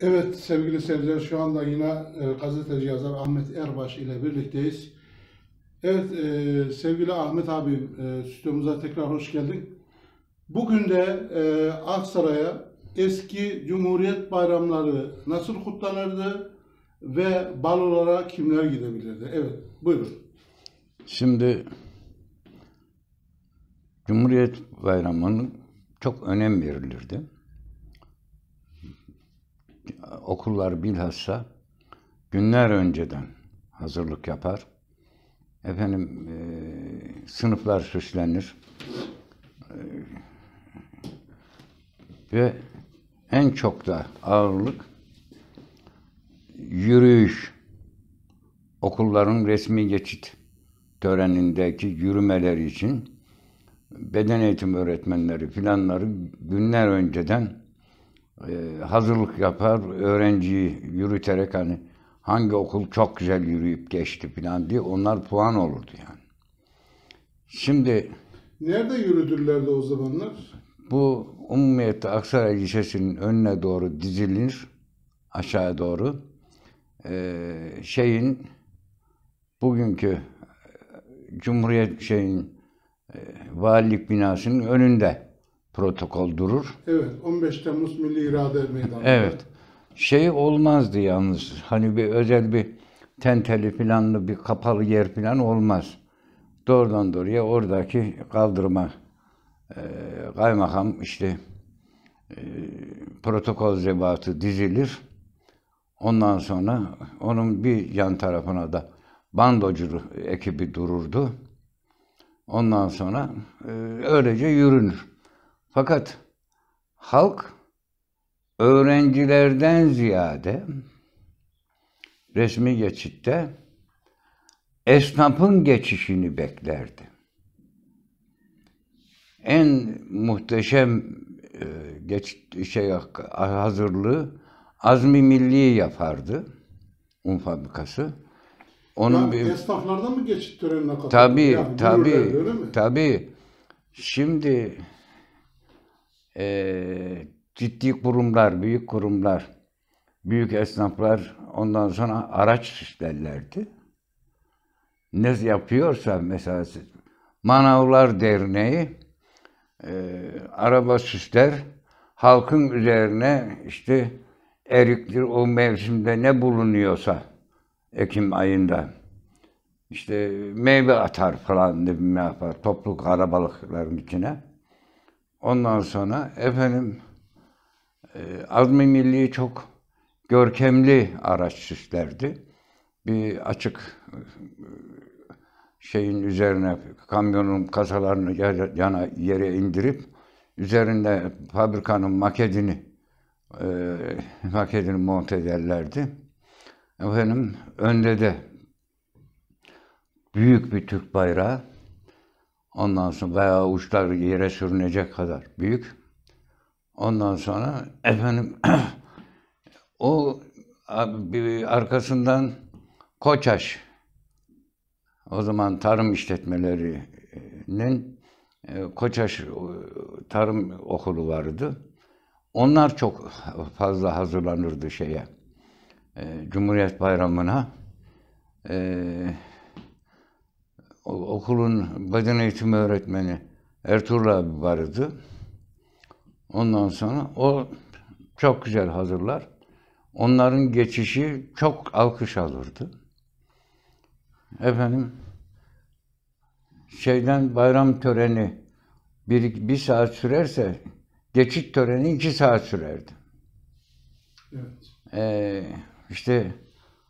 Evet sevgili seyirciler şu anda yine e, gazeteci yazar Ahmet Erbaş ile birlikteyiz. Evet e, sevgili Ahmet abi e, stüdyomuza tekrar hoş geldin. Bugün de e, Aksaray'a eski Cumhuriyet bayramları nasıl kutlanırdı ve balolara kimler gidebilirdi? Evet buyurun. Şimdi Cumhuriyet bayramının çok önem verilirdi okullar bilhassa günler önceden hazırlık yapar. Efendim e, sınıflar süslenir. E, ve en çok da ağırlık yürüyüş, okulların resmi geçit törenindeki yürümeleri için beden eğitim öğretmenleri planları günler önceden ee, hazırlık yapar, öğrenciyi yürüterek hani hangi okul çok güzel yürüyüp geçti falan diye onlar puan olurdu yani. Şimdi Nerede yürüdürlerdi o zamanlar? bu umumiyette Aksaray Lisesi'nin önüne doğru dizilir aşağı doğru. Ee, şeyin bugünkü e, Cumhuriyet şeyin e, valilik binasının önünde protokol durur. Evet, 15 Temmuz Milli İrade Meydanı. Evet. Şey olmazdı yalnız. Hani bir özel bir tenteli planlı bir kapalı yer filan olmaz. Doğrudan doğruya oradaki kaldırma e, kaymakam işte e, protokol zebatı dizilir. Ondan sonra onun bir yan tarafına da bandocu ekibi dururdu. Ondan sonra e, öylece yürünür. Fakat halk öğrencilerden ziyade resmi geçitte esnafın geçişini beklerdi. En muhteşem e, geçit şey hazırlığı Azmi Milli yapardı. Un fabrikası. Onun ya, bir esnaflardan mı geçit törenine katıldı? Tabii, yani, tabii. Tabii. Şimdi e, ciddi kurumlar, büyük kurumlar, büyük esnaflar ondan sonra araç işlerlerdi. Ne yapıyorsa mesela Manavlar Derneği e, araba süsler, halkın üzerine işte eriktir o mevsimde ne bulunuyorsa Ekim ayında işte meyve atar falan ne yapar topluluk arabalıkların içine. Ondan sonra efendim e, Azmi Milli çok görkemli araç Bir açık e, şeyin üzerine kamyonun kasalarını yana yere indirip üzerinde fabrikanın maketini e, maketini monte ederlerdi. Efendim önde de büyük bir Türk bayrağı Ondan sonra bayağı uçlar yere sürünecek kadar büyük. Ondan sonra efendim o arkasından Koçaş o zaman tarım işletmelerinin e, Koçaş e, tarım okulu vardı. Onlar çok fazla hazırlanırdı şeye. E, Cumhuriyet Bayramı'na. Ee, okulun beden eğitimi öğretmeni Ertuğrul abi vardı. Ondan sonra o çok güzel hazırlar. Onların geçişi çok alkış alırdı. Efendim şeyden bayram töreni bir, bir saat sürerse geçit töreni iki saat sürerdi. Evet. Ee, işte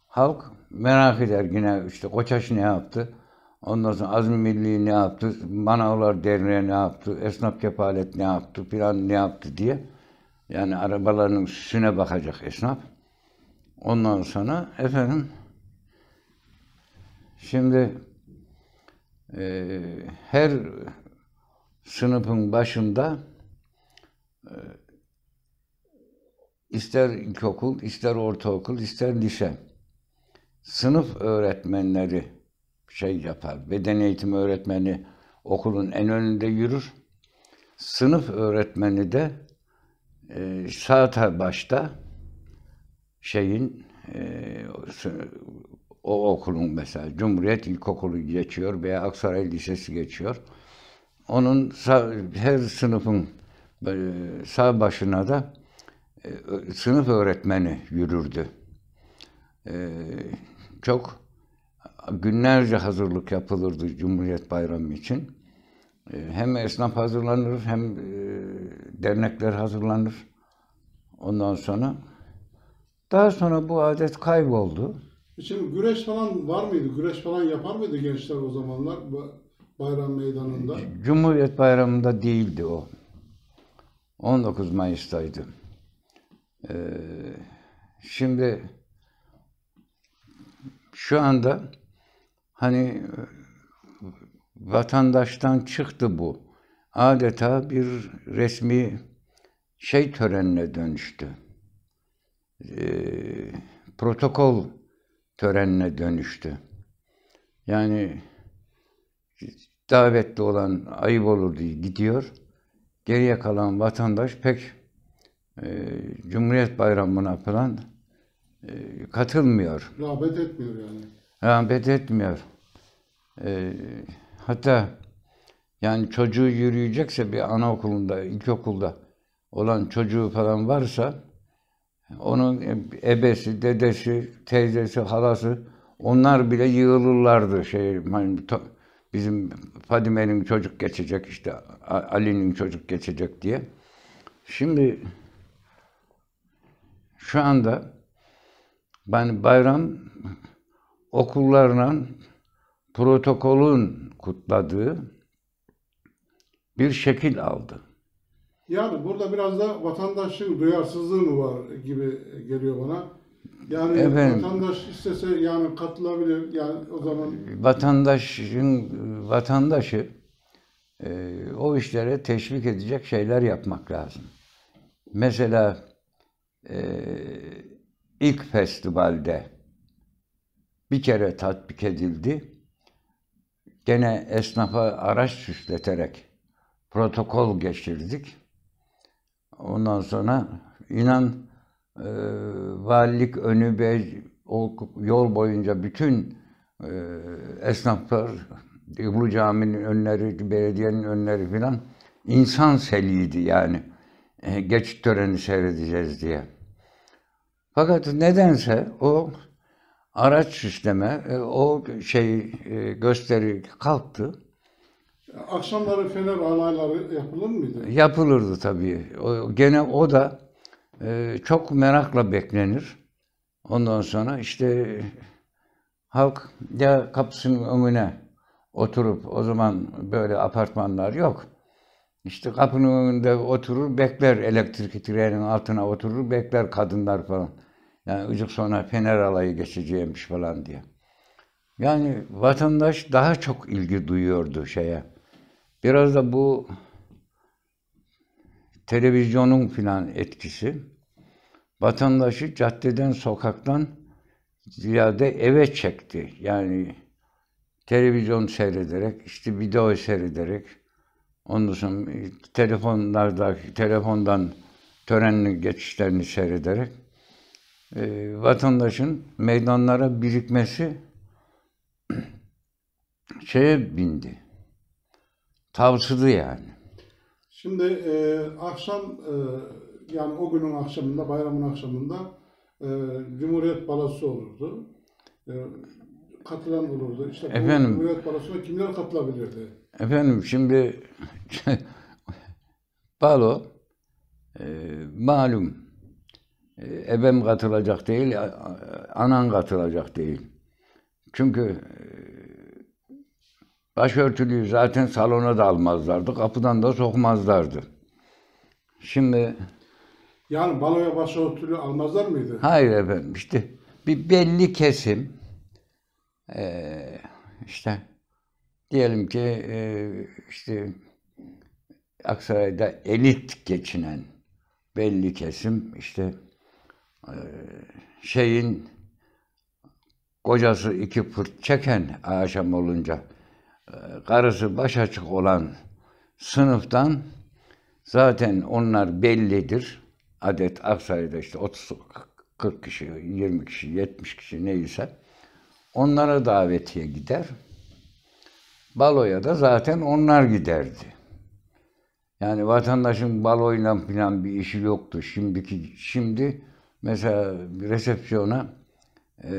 halk merak eder yine işte Koçaş ne yaptı? Ondan sonra Azmi Milli ne yaptı, Manavlar Derneği ne yaptı, Esnaf Kefalet ne yaptı, filan ne yaptı diye. Yani arabaların süne bakacak esnaf. Ondan sonra efendim şimdi e, her sınıfın başında e, ister ilkokul, ister ortaokul, ister lise sınıf öğretmenleri şey yapar. Beden eğitimi öğretmeni okulun en önünde yürür. Sınıf öğretmeni de e, sağ başta şeyin e, o okulun mesela Cumhuriyet İlkokulu geçiyor veya Aksaray Lisesi geçiyor. Onun sağ, her sınıfın e, sağ başına da e, sınıf öğretmeni yürürdü. E, çok günlerce hazırlık yapılırdı Cumhuriyet Bayramı için. E, hem esnaf hazırlanır hem e, dernekler hazırlanır. Ondan sonra daha sonra bu adet kayboldu. E, şimdi güreş falan var mıydı? Güreş falan yapar mıydı gençler o zamanlar bayram meydanında? Cumhuriyet Bayramı'nda değildi o. 19 Mayıs'taydı. Ee, şimdi şu anda hani e, vatandaştan çıktı bu. Adeta bir resmi şey törenine dönüştü. E, protokol törenine dönüştü. Yani davetli olan ayıp olur diye gidiyor. Geriye kalan vatandaş pek e, Cumhuriyet Bayramı'na falan e, katılmıyor. Rağbet etmiyor yani rağbet etmiyor. E, hatta yani çocuğu yürüyecekse bir anaokulunda, ilkokulda olan çocuğu falan varsa onun ebesi, dedesi, teyzesi, halası onlar bile yığılırlardı şey hani bizim Fadime'nin çocuk geçecek işte Ali'nin çocuk geçecek diye. Şimdi şu anda ben bayram okullarla protokolün kutladığı bir şekil aldı. Yani burada biraz da vatandaşın duyarsızlığı mı var gibi geliyor bana. Yani Efendim, vatandaş istese yani katılabilir. Yani o zaman vatandaşın vatandaşı e, o işlere teşvik edecek şeyler yapmak lazım. Mesela e, ilk festivalde bir kere tatbik edildi. Gene esnafa araç süsleterek protokol geçirdik. Ondan sonra inan e, valilik önü be, yol boyunca bütün e, esnaflar Ulu Cami'nin önleri, belediyenin önleri filan insan seliydi yani. E, geçit töreni seyredeceğiz diye. Fakat nedense o araç süsleme e, o şey e, gösteri kalktı. Akşamları fener alayları yapılır mıydı? Yapılırdı tabii. O, gene o da e, çok merakla beklenir. Ondan sonra işte halk ya kapısının önüne oturup o zaman böyle apartmanlar yok. İşte kapının önünde oturur bekler elektrik trenin altına oturur bekler kadınlar falan. Yani ucuk sonra Fener alayı geçeceğimiş falan diye. Yani vatandaş daha çok ilgi duyuyordu şeye. Biraz da bu televizyonun filan etkisi vatandaşı caddeden, sokaktan ziyade eve çekti. Yani televizyon seyrederek, işte video seyrederek, ondan sonra telefonlarda, telefondan törenli geçişlerini seyrederek e, vatandaşın meydanlara birikmesi şeye bindi. Tavsıdı yani. Şimdi e, akşam e, yani o günün akşamında, bayramın akşamında e, Cumhuriyet Balosu olurdu. E, katılan olurdu. İşte Efendim, Cumhuriyet Balosu'na kimler katılabilirdi? Efendim şimdi balo e, malum ee, ebem katılacak değil, anan katılacak değil. Çünkü e, başörtülüyü zaten salona da almazlardı, kapıdan da sokmazlardı. Şimdi yani baloya başörtülü almazlar mıydı? Hayır efendim işte bir belli kesim e, işte diyelim ki e, işte Aksaray'da elit geçinen belli kesim işte ee, şeyin kocası iki fırt çeken akşam olunca e, karısı baş açık olan sınıftan zaten onlar bellidir. Adet Aksaray'da işte 30 40 kişi, 20 kişi, 70 kişi neyse onlara davetiye gider. Baloya da zaten onlar giderdi. Yani vatandaşın baloyla falan bir işi yoktu. Şimdiki şimdi Mesela resepsiyona e,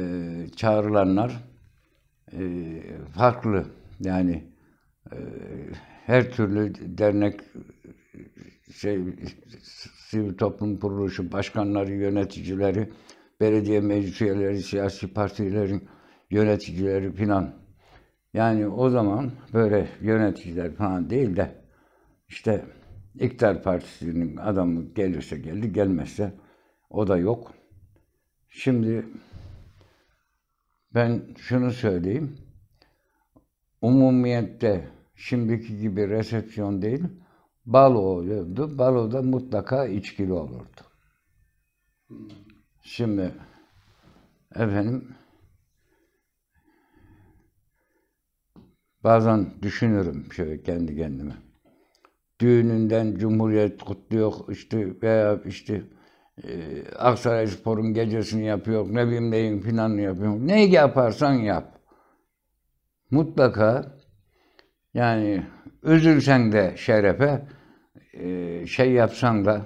çağrılanlar e, farklı yani e, her türlü dernek şey sivil toplum kuruluşu başkanları, yöneticileri, belediye meclis siyasi partilerin yöneticileri filan. Yani o zaman böyle yöneticiler falan değil de işte iktidar Partisi'nin adamı gelirse geldi, gelmezse o da yok. Şimdi ben şunu söyleyeyim. Umumiyette şimdiki gibi resepsiyon değil, balo olurdu. Balo da mutlaka içkili olurdu. Şimdi efendim bazen düşünürüm şöyle kendi kendime. Düğününden Cumhuriyet kutluyor işte veya işte e, Aksaray Spor'un gecesini yapıyor, ne bileyim neyin planını yapıyor. Ne yaparsan yap. Mutlaka yani üzülsen de şerefe, e, şey yapsan da,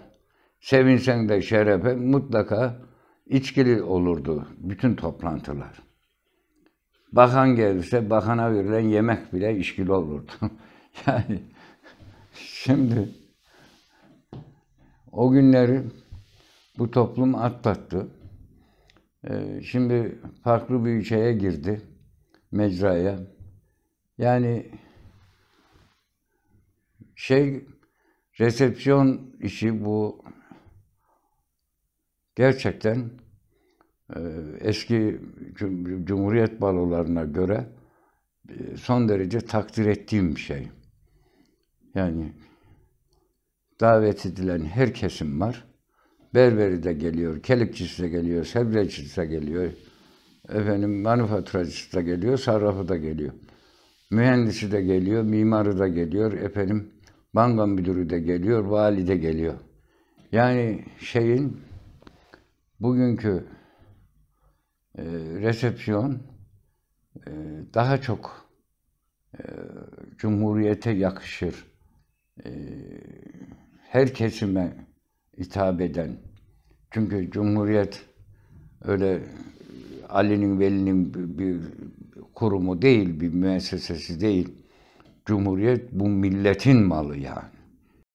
sevinsen de şerefe mutlaka içkili olurdu bütün toplantılar. Bakan gelirse bakana verilen yemek bile içkili olurdu. yani şimdi o günleri bu toplum atlattı. Ee, şimdi farklı bir şeye girdi, mecraya. Yani şey resepsiyon işi bu gerçekten e, eski Cumhuriyet balolarına göre e, son derece takdir ettiğim bir şey. Yani davet edilen her var. Berberi de geliyor, kelikçisi de geliyor, sebrecisi de geliyor. Efendim manufaturacısı da geliyor, sarrafı da geliyor. Mühendisi de geliyor, mimarı da geliyor, efendim banka müdürü de geliyor, vali de geliyor. Yani şeyin bugünkü e, resepsiyon e, daha çok e, cumhuriyete yakışır. E, her kesime hitap eden. Çünkü Cumhuriyet öyle Ali'nin Veli'nin bir, bir kurumu değil, bir müessesesi değil. Cumhuriyet bu milletin malı yani.